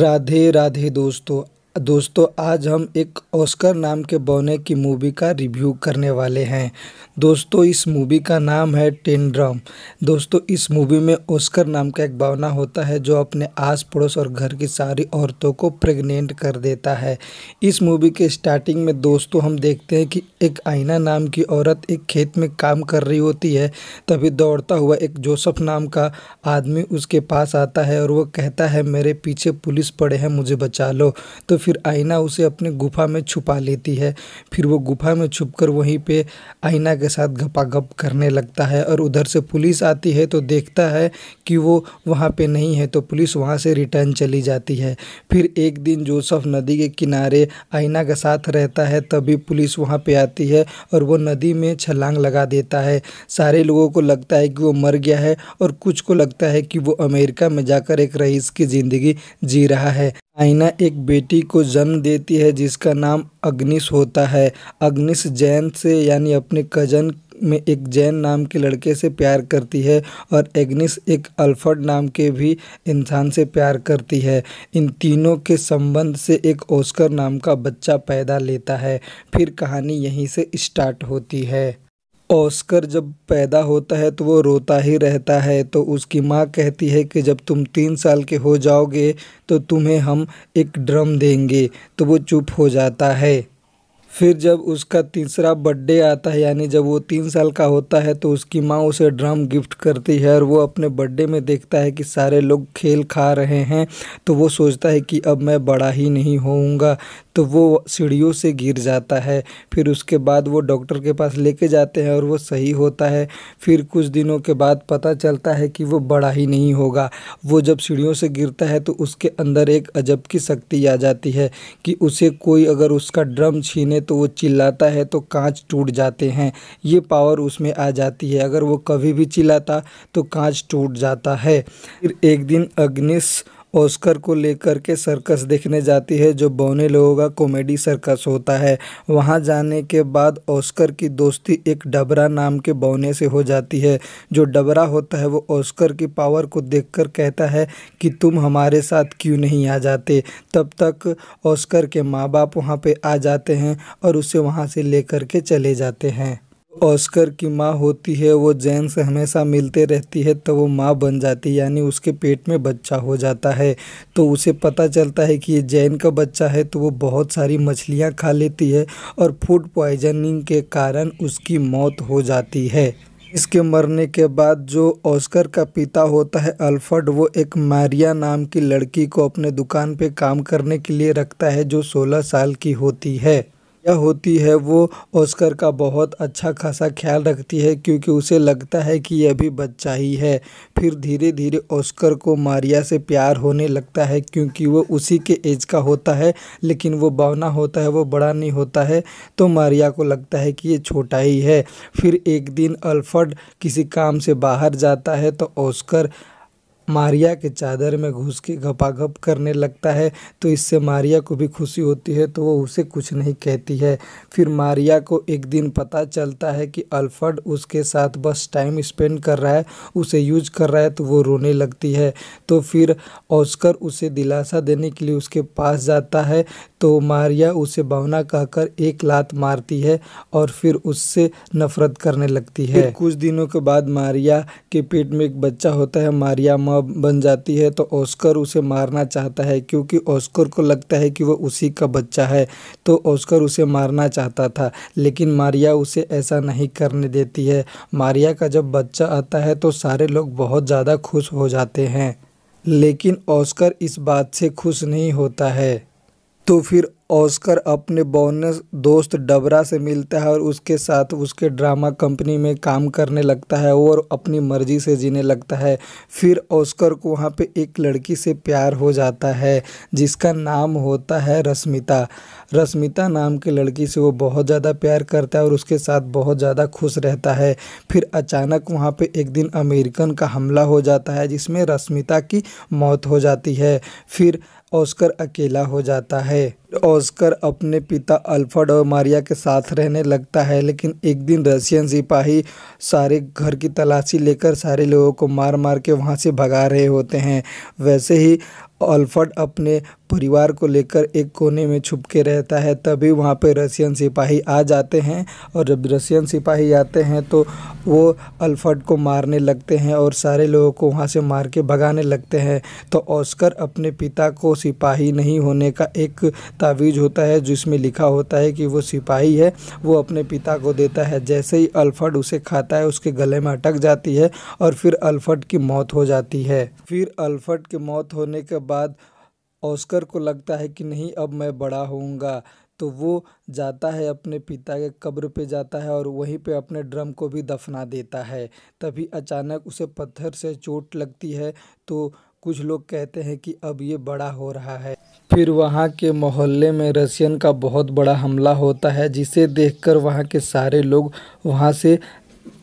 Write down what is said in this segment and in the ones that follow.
राधे राधे दोस्तों दोस्तों आज हम एक ऑस्कर नाम के बौने की मूवी का रिव्यू करने वाले हैं दोस्तों इस मूवी का नाम है टेंड्रम दोस्तों इस मूवी में ऑस्कर नाम का एक बौना होता है जो अपने आस पड़ोस और घर की सारी औरतों को प्रेग्नेंट कर देता है इस मूवी के स्टार्टिंग में दोस्तों हम देखते हैं कि एक आईना नाम की औरत एक खेत में काम कर रही होती है तभी दौड़ता हुआ एक जोसफ नाम का आदमी उसके पास आता है और वो कहता है मेरे पीछे पुलिस पड़े हैं मुझे बचा लो तो फिर आईना उसे अपने गुफा में छुपा लेती है फिर वो गुफा में छुप कर वहीं पे आईना के साथ गपागप करने लगता है और उधर से पुलिस आती है तो देखता है कि वो वहाँ पे नहीं है तो पुलिस वहाँ से रिटर्न चली जाती है फिर एक दिन जोसफ नदी के किनारे आईना के साथ रहता है तभी पुलिस वहाँ पे आती है और वो नदी में छलांग लगा देता है सारे लोगों को लगता है कि वो मर गया है और कुछ को लगता है कि वो अमेरिका में जाकर एक रईस की ज़िंदगी जी रहा है आइना एक बेटी को जन्म देती है जिसका नाम अग्निश होता है अग्निश जैन से यानी अपने कजन में एक जैन नाम के लड़के से प्यार करती है और एग्निस एक अल्फर्ड नाम के भी इंसान से प्यार करती है इन तीनों के संबंध से एक ओस्कर नाम का बच्चा पैदा लेता है फिर कहानी यहीं से स्टार्ट होती है ओस्कर जब पैदा होता है तो वो रोता ही रहता है तो उसकी माँ कहती है कि जब तुम तीन साल के हो जाओगे तो तुम्हें हम एक ड्रम देंगे तो वो चुप हो जाता है फिर जब उसका तीसरा बर्थडे आता है यानी जब वो तीन साल का होता है तो उसकी माँ उसे ड्रम गिफ्ट करती है और वो अपने बर्थडे में देखता है कि सारे लोग खेल खा रहे हैं तो वो सोचता है कि अब मैं बड़ा ही नहीं होऊंगा तो वो सीढ़ियों से गिर जाता है फिर उसके बाद वो डॉक्टर के पास लेके जाते हैं और वो सही होता है फिर कुछ दिनों के बाद पता चलता है कि वो बड़ा ही नहीं होगा वो जब सीढ़ियों से गिरता है तो उसके अंदर एक अजब की शक्ति आ जाती है कि उसे कोई अगर उसका ड्रम छीने तो वो चिल्लाता है तो कांच टूट जाते हैं ये पावर उसमें आ जाती है अगर वो कभी भी चिल्लाता तो कांच टूट जाता है फिर एक दिन अग्निश ऑस्कर को लेकर के सर्कस देखने जाती है जो बौने लोगों का कॉमेडी सर्कस होता है वहाँ जाने के बाद ऑस्कर की दोस्ती एक डबरा नाम के बौने से हो जाती है जो डबरा होता है वो ऑस्कर की पावर को देखकर कहता है कि तुम हमारे साथ क्यों नहीं आ जाते तब तक ऑस्कर के माँ बाप वहाँ पर आ जाते हैं और उसे वहाँ से लेकर के चले जाते हैं ऑस्कर की माँ होती है वो जैन से हमेशा मिलते रहती है तो वो माँ बन जाती है यानी उसके पेट में बच्चा हो जाता है तो उसे पता चलता है कि ये जैन का बच्चा है तो वो बहुत सारी मछलियाँ खा लेती है और फूड पॉइजनिंग के कारण उसकी मौत हो जाती है इसके मरने के बाद जो ऑस्कर का पिता होता है अल्फर्ड वो एक मारिया नाम की लड़की को अपने दुकान पे काम करने के लिए रखता है जो 16 साल की होती है यह होती है वो ओस्कर का बहुत अच्छा खासा ख्याल रखती है क्योंकि उसे लगता है कि यह भी बच्चा ही है फिर धीरे धीरे ओस्कर को मारिया से प्यार होने लगता है क्योंकि वो उसी के एज का होता है लेकिन वो बावना होता है वो बड़ा नहीं होता है तो मारिया को लगता है कि ये छोटा ही है फिर एक दिन अल्फर्ड किसी काम से बाहर जाता है तो ऑस्कर मारिया के चादर में घुस के घपाघप करने लगता है तो इससे मारिया को भी खुशी होती है तो वो उसे कुछ नहीं कहती है फिर मारिया को एक दिन पता चलता है कि अल्फर्ड उसके साथ बस टाइम स्पेंड कर रहा है उसे यूज कर रहा है तो वो रोने लगती है तो फिर ऑस्कर उसे दिलासा देने के लिए उसके पास जाता है तो मारिया उसे बौना कहकर एक लात मारती है और फिर उससे नफरत करने लगती है कुछ दिनों के बाद मारिया के पेट में एक बच्चा होता है मारिया माँ बन जाती है तो ओस्कर उसे मारना चाहता है क्योंकि ओस्कर को लगता है कि वह उसी का बच्चा है तो ओस्कर उसे मारना चाहता था लेकिन मारिया उसे ऐसा नहीं करने देती है मारिया का जब बच्चा आता है तो सारे लोग बहुत ज़्यादा खुश हो जाते हैं लेकिन ऑस्कर इस बात से खुश नहीं होता है तो फिर ऑस्कर अपने बोनस दोस्त डबरा से मिलता है और उसके साथ उसके ड्रामा कंपनी में काम करने लगता है और अपनी मर्जी से जीने लगता है फिर ऑस्कर को वहाँ पे एक लड़की से प्यार हो जाता है जिसका नाम होता है रश्मिता रश्मिता नाम की लड़की से वो बहुत ज़्यादा प्यार करता है और उसके साथ बहुत ज़्यादा खुश रहता है फिर अचानक वहाँ पर एक दिन अमेरिकन का हमला हो जाता है जिसमें रश्मिता की मौत हो जाती है फिर ऑस्कर अकेला हो जाता है ऑस्कर अपने पिता अल्फर्ड और मारिया के साथ रहने लगता है लेकिन एक दिन रशियन सिपाही सारे घर की तलाशी लेकर सारे लोगों को मार मार के वहाँ से भगा रहे होते हैं वैसे ही अल्फर्ड अपने परिवार को लेकर एक कोने में छुप के रहता है तभी वहाँ पर रशियन सिपाही आ जाते हैं और जब रशियन सिपाही आते हैं तो वो अल्फर्ड को मारने लगते हैं और सारे लोगों को वहाँ से मार के भगाने लगते हैं तो ऑस्कर अपने पिता को सिपाही नहीं होने का एक तावीज़ होता है जिसमें लिखा होता है कि वो सिपाही है वो अपने पिता को देता है जैसे ही अल्फर्ड उसे खाता है उसके गले में अटक जाती है और फिर अल्फर्ड की मौत हो जाती है फिर अल्फर्ड की मौत होने के बाद ऑस्कर को लगता है कि नहीं अब मैं बड़ा होऊंगा तो वो जाता है अपने पिता के कब्र पे जाता है और वहीं पे अपने ड्रम को भी दफना देता है तभी अचानक उसे पत्थर से चोट लगती है तो कुछ लोग कहते हैं कि अब ये बड़ा हो रहा है फिर वहाँ के मोहल्ले में रशियन का बहुत बड़ा हमला होता है जिसे देखकर वहाँ के सारे लोग वहाँ से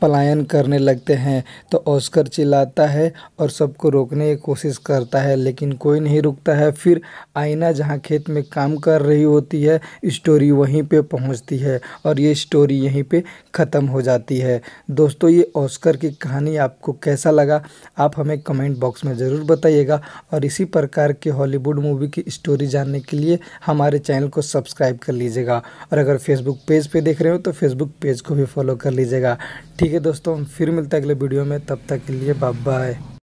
पलायन करने लगते हैं तो ऑस्कर चिल्लाता है और सबको रोकने की कोशिश करता है लेकिन कोई नहीं रुकता है फिर आईना जहाँ खेत में काम कर रही होती है स्टोरी वहीं पे पहुँचती है और ये स्टोरी यहीं पे ख़त्म हो जाती है दोस्तों ये ऑस्कर की कहानी आपको कैसा लगा आप हमें कमेंट बॉक्स में ज़रूर बताइएगा और इसी प्रकार की हॉलीवुड मूवी की स्टोरी जानने के लिए हमारे चैनल को सब्सक्राइब कर लीजिएगा और अगर फेसबुक पेज पे देख रहे हो तो फेसबुक पेज को भी फॉलो कर लीजिएगा ठीक ठीक है दोस्तों फिर मिलते हैं अगले वीडियो में तब तक के लिए बाय बाय